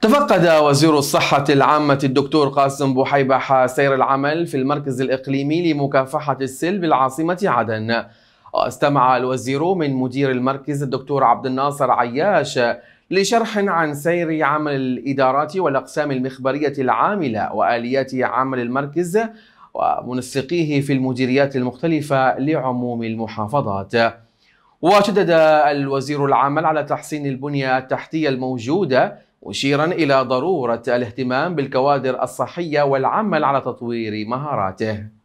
تفقد وزير الصحة العامة الدكتور قاسم بحيبح سير العمل في المركز الإقليمي لمكافحة السل بالعاصمة عدن واستمع الوزير من مدير المركز الدكتور عبد الناصر عياش لشرح عن سير عمل الإدارات والأقسام المخبرية العاملة وآليات عمل المركز ومنسقيه في المديريات المختلفة لعموم المحافظات وشدد الوزير العمل على تحسين البنية التحتية الموجودة مشيرا إلى ضرورة الاهتمام بالكوادر الصحية والعمل على تطوير مهاراته